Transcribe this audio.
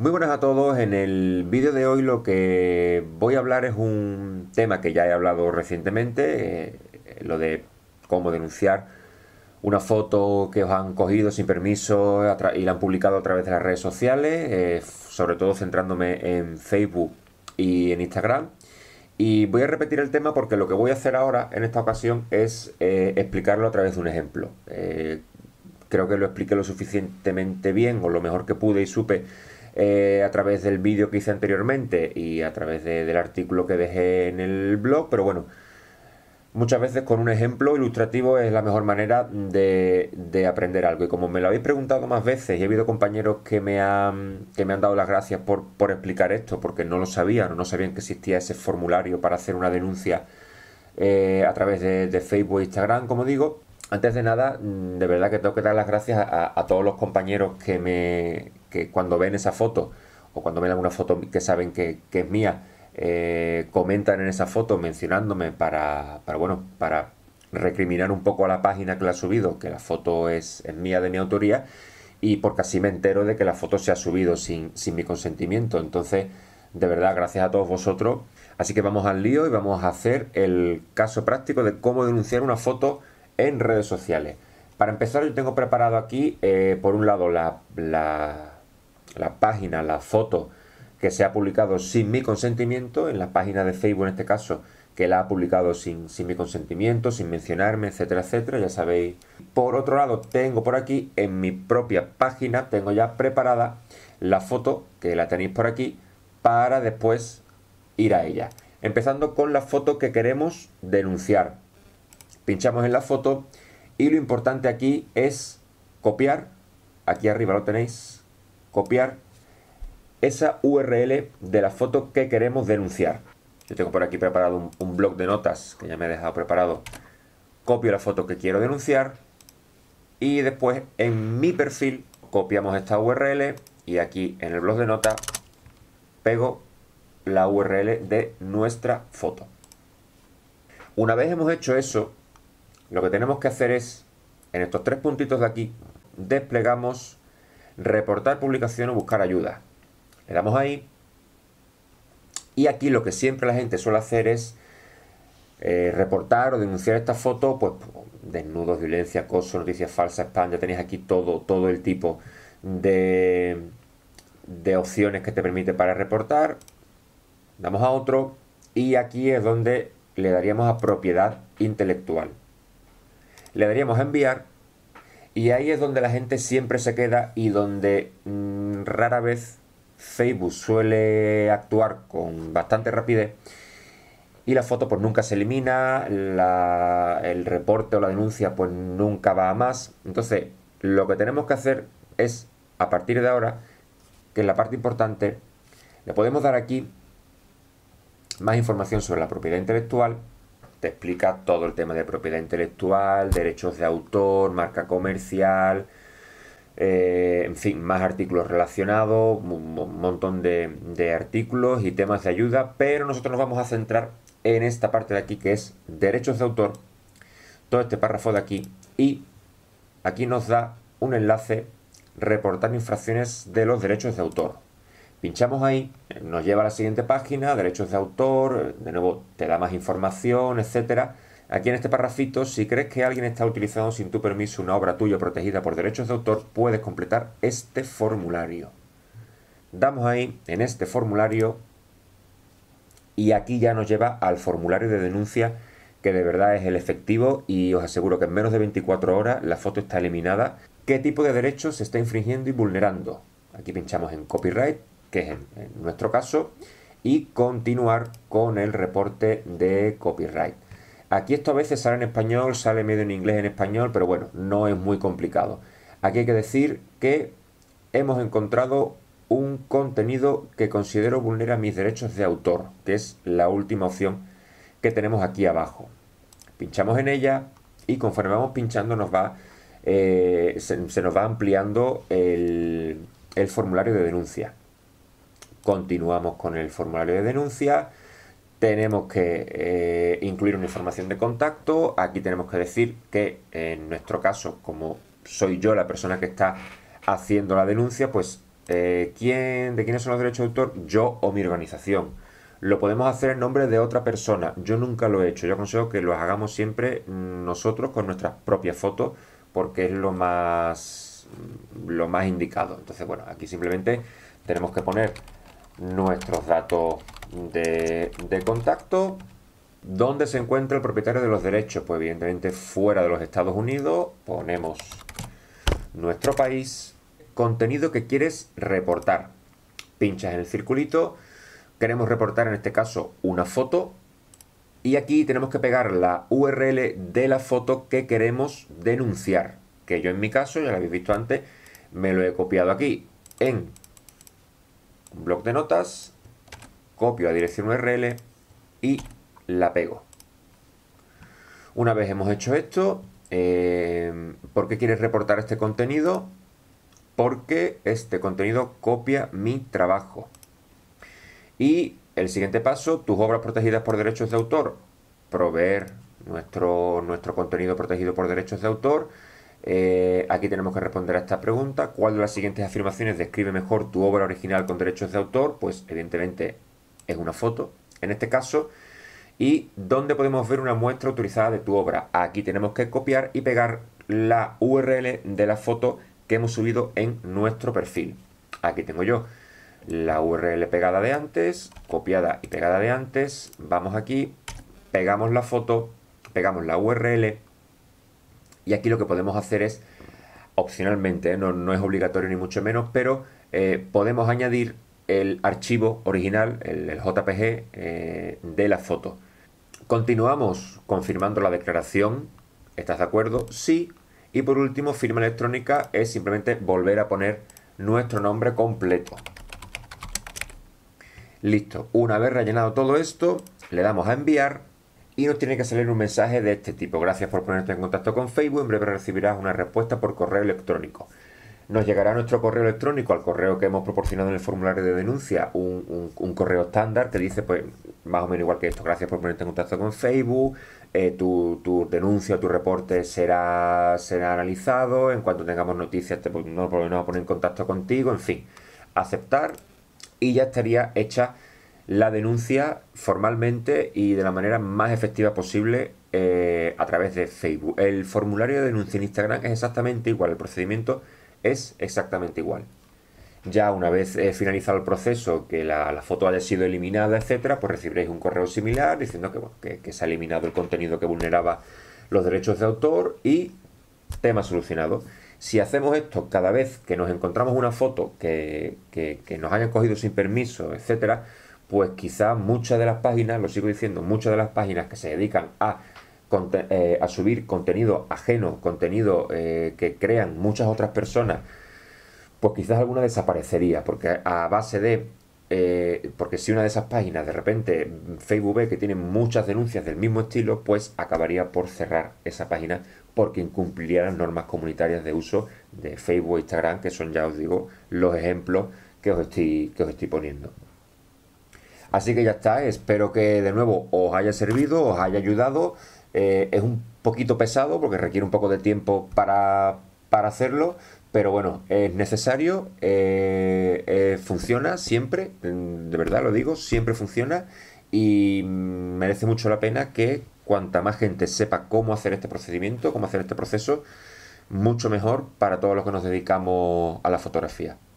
Muy buenas a todos, en el vídeo de hoy lo que voy a hablar es un tema que ya he hablado recientemente, eh, lo de cómo denunciar una foto que os han cogido sin permiso y la han publicado a través de las redes sociales, eh, sobre todo centrándome en Facebook y en Instagram. Y voy a repetir el tema porque lo que voy a hacer ahora en esta ocasión es eh, explicarlo a través de un ejemplo. creo que lo expliqué lo suficientemente bien o lo mejor que pude y supe eh, a través del vídeo que hice anteriormente y a través del artículo que dejé en el blog, pero bueno, muchas veces con un ejemplo ilustrativo es la mejor manera de, aprender algo. Y como me lo habéis preguntado más veces y he habido compañeros que me han, me han dado las gracias por, explicar esto, porque no lo sabían o no sabían que existía ese formulario para hacer una denuncia eh, a través de, Facebook e Instagram, como digo. Antes de nada, mm, de verdad que tengo que dar las gracias a todos los compañeros que me, que cuando ven esa foto o cuando ven alguna foto que saben que, es mía, eh, comentan en esa foto mencionándome para, bueno, para recriminar un poco a la página que la ha subido, que la foto es, mía de mi autoría, y porque así me entero de que la foto se ha subido sin, sin mi consentimiento. Entonces, de verdad, gracias a todos vosotros. Así que vamos al lío y vamos a hacer el caso práctico de cómo denunciar una foto en redes sociales. Para empezar, yo tengo preparado aquí, eh, por un lado, la la página, la foto que se ha publicado sin mi consentimiento, en la página de Facebook en este caso, que la ha publicado sin, sin mi consentimiento, sin mencionarme, etcétera, etcétera, ya sabéis. Por otro lado, tengo por aquí, en mi propia página, tengo ya preparada la foto, que la tenéis por aquí, para después ir a ella. Empezando con la foto que queremos denunciar. Pinchamos en la foto y lo importante aquí es copiar, aquí arriba lo tenéis, copiar esa URL de la foto que queremos denunciar. Yo tengo por aquí preparado un, un blog de notas que ya me he dejado preparado. Copio la foto que quiero denunciar y después en mi perfil copiamos esta URL y aquí en el blog de notas pego la URL de nuestra foto. Una vez hemos hecho eso, lo que tenemos que hacer es, en estos tres puntitos de aquí, desplegamos reportar publicación o buscar ayuda. Le damos ahí. Y aquí lo que siempre la gente suele hacer es eh, reportar o denunciar esta foto, pues desnudos, violencia, acoso, noticias falsas, spam, ya tenéis aquí todo, todo el tipo de, de opciones que te permite para reportar. Damos a otro y aquí es donde le daríamos a propiedad intelectual. Le daríamos a enviar y ahí es donde la gente siempre se queda y donde mm, rara vez Facebook suele actuar con bastante rapidez. Y la foto pues nunca se elimina, el reporte o la denuncia pues nunca va a más. Entonces lo que tenemos que hacer es, a partir de ahora, que es la parte importante, le podemos dar aquí más información sobre la propiedad intelectual, te explica todo el tema de propiedad intelectual, derechos de autor, marca comercial, eh, en fin, más artículos relacionados, un montón de, artículos y temas de ayuda, pero nosotros nos vamos a centrar en esta parte de aquí que es derechos de autor, todo este párrafo de aquí, y aquí nos da un enlace reportar infracciones de los derechos de autor. Pinchamos ahí, eh, nos lleva a la siguiente página, derechos de autor, de nuevo te da más información, etcétera. Aquí en este parrafito, si crees que alguien está utilizando sin tu permiso una obra tuya protegida por derechos de autor, puedes completar este formulario. Damos ahí en este formulario y aquí ya nos lleva al formulario de denuncia que de verdad es el efectivo y os aseguro que en menos de 24 horas la foto está eliminada. ¿Qué tipo de derechos se está infringiendo y vulnerando? Aquí pinchamos en copyright que es en, nuestro caso, y continuar con el reporte de copyright. Aquí esto a veces sale en español, sale medio en inglés en español, pero bueno, no es muy complicado. Aquí hay que decir que hemos encontrado un contenido que considero vulnera mis derechos de autor, que es la última opción que tenemos aquí abajo. Pinchamos en ella y conforme vamos pinchando nos va, eh, se, nos va ampliando el formulario de denuncia continuamos con el formulario de denuncia, tenemos que eh, incluir una información de contacto, aquí tenemos que decir que en nuestro caso, como soy yo la persona que está haciendo la denuncia, pues eh, ¿quién, ¿de quiénes son los derechos de autor? Yo o mi organización. Lo podemos hacer en nombre de otra persona. Yo nunca lo he hecho. Yo aconsejo que lo hagamos siempre nosotros con nuestras propias fotos porque es lo más lo más indicado. Entonces, bueno, aquí simplemente tenemos que poner nuestros datos de, contacto. ¿Dónde se encuentra el propietario de los derechos? Pues evidentemente fuera de los Estados Unidos. Ponemos nuestro país. Contenido que quieres reportar. Pinchas en el circulito. Queremos reportar en este caso una foto. Y aquí tenemos que pegar la URL de la foto que queremos denunciar. Que yo en mi caso, ya lo habéis visto antes, me lo he copiado aquí. En bloc de notas, copio a dirección URL y la pego. Una vez hemos hecho esto, eh, ¿por qué quieres reportar este contenido? Porque este contenido copia mi trabajo. Y el siguiente paso, tus obras protegidas por derechos de autor. Proveer nuestro, nuestro contenido protegido por derechos de autor eh, aquí tenemos que responder a esta pregunta. ¿Cuál de las siguientes afirmaciones describe mejor tu obra original con derechos de autor? Pues evidentemente es una foto, en este caso. ¿Y dónde podemos ver una muestra autorizada de tu obra? Aquí tenemos que copiar y pegar la URL de la foto que hemos subido en nuestro perfil. Aquí tengo yo la URL pegada de antes, copiada y pegada de antes. Vamos aquí, pegamos la foto, pegamos la URL y aquí lo que podemos hacer es, opcionalmente, ¿eh? no, es obligatorio ni mucho menos, pero eh, podemos añadir el archivo original, el, JPG eh, de la foto. Continuamos confirmando la declaración. ¿Estás de acuerdo? Sí. Y por último, firma electrónica es simplemente volver a poner nuestro nombre completo. Listo. Una vez rellenado todo esto, le damos a enviar y nos tiene que salir un mensaje de este tipo. Gracias por ponerte en contacto con Facebook. En breve recibirás una respuesta por correo electrónico. Nos llegará nuestro correo electrónico al correo que hemos proporcionado en el formulario de denuncia, un, correo estándar te dice, pues, más o menos igual que esto, gracias por ponerte en contacto con Facebook, eh, tu, denuncia o tu reporte será, será analizado, en cuanto tengamos noticias te, nos volveremos a poner en contacto contigo, en fin, aceptar y ya estaría hecha la denuncia formalmente y de la manera más efectiva posible eh, a través de Facebook. El formulario de denuncia en Instagram es exactamente igual, el procedimiento es exactamente igual. Ya una vez eh, finalizado el proceso, que la, foto haya sido eliminada, etcétera, pues recibiréis un correo similar diciendo que, se ha eliminado el contenido que vulneraba los derechos de autor y tema solucionado. Si hacemos esto cada vez que nos encontramos una foto que, que nos hayan cogido sin permiso, etcétera, pues quizás muchas de las páginas, lo sigo diciendo, muchas de las páginas que se dedican a, eh, a subir contenido ajeno, contenido eh, que crean muchas otras personas, pues quizás alguna desaparecería, porque a base de... Eh, porque si una de esas páginas de repente mm, Facebook ve que tiene muchas denuncias del mismo estilo, pues acabaría por cerrar esa página porque incumpliría las normas comunitarias de uso de Facebook e Instagram, que son, ya os digo, los ejemplos que os estoy, que os estoy poniendo. Así que ya está, espero que de nuevo os haya servido, os haya ayudado. Eh, es un poquito pesado porque requiere un poco de tiempo para, hacerlo, pero bueno, es necesario, eh, eh, funciona siempre, mm, de verdad lo digo, siempre funciona y merece mucho la pena que cuanta más gente sepa cómo hacer este procedimiento, cómo hacer este proceso, mucho mejor para todos los que nos dedicamos a la fotografía.